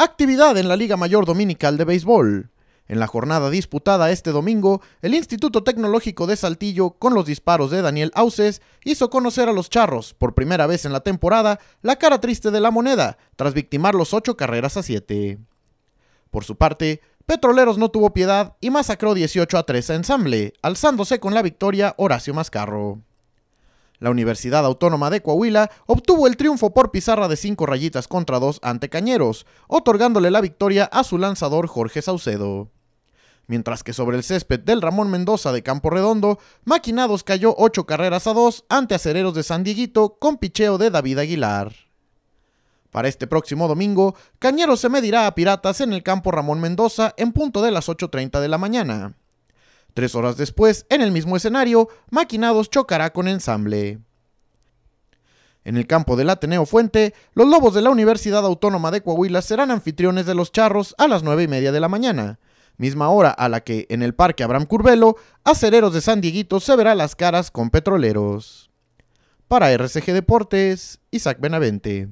Actividad en la Liga Mayor Dominical de Béisbol. En la jornada disputada este domingo, el Instituto Tecnológico de Saltillo, con los disparos de Daniel Auces, hizo conocer a los charros, por primera vez en la temporada, la cara triste de la moneda, tras victimar los ocho carreras a siete. Por su parte, Petroleros no tuvo piedad y masacró 18 a 3 a Ensamble, alzándose con la victoria Horacio Mascarro. La Universidad Autónoma de Coahuila obtuvo el triunfo por pizarra de cinco rayitas contra dos ante Cañeros, otorgándole la victoria a su lanzador Jorge Saucedo. Mientras que sobre el césped del Ramón Mendoza de Campo Redondo, Maquinados cayó ocho carreras a dos ante Acereros de San Dieguito con picheo de David Aguilar. Para este próximo domingo, Cañeros se medirá a Piratas en el campo Ramón Mendoza en punto de las 8.30 de la mañana. Tres horas después, en el mismo escenario, Maquinados chocará con Ensamble. En el campo del Ateneo Fuente, los Lobos de la Universidad Autónoma de Coahuila serán anfitriones de los Charros a las nueve y media de la mañana, misma hora a la que, en el Parque Abraham Curvelo, Acereros de San Dieguito se verá las caras con Petroleros. Para RCG Deportes, Isaac Benavente.